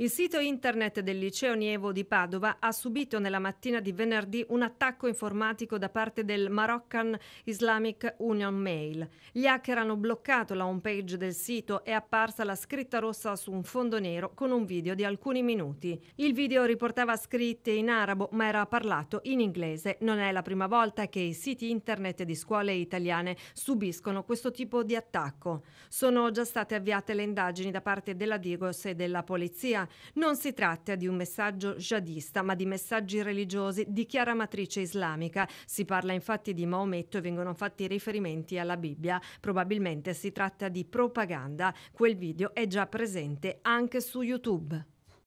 Il sito internet del liceo Nievo di Padova ha subito nella mattina di venerdì un attacco informatico da parte del Moroccan Islamic Union Mail. Gli hacker hanno bloccato la homepage del sito e è apparsa la scritta rossa su un fondo nero con un video di alcuni minuti. Il video riportava scritte in arabo ma era parlato in inglese. Non è la prima volta che i siti internet di scuole italiane subiscono questo tipo di attacco. Sono già state avviate le indagini da parte della Digos e della Polizia. Non si tratta di un messaggio jihadista, ma di messaggi religiosi di chiara matrice islamica. Si parla infatti di Maometto e vengono fatti riferimenti alla Bibbia. Probabilmente si tratta di propaganda. Quel video è già presente anche su YouTube.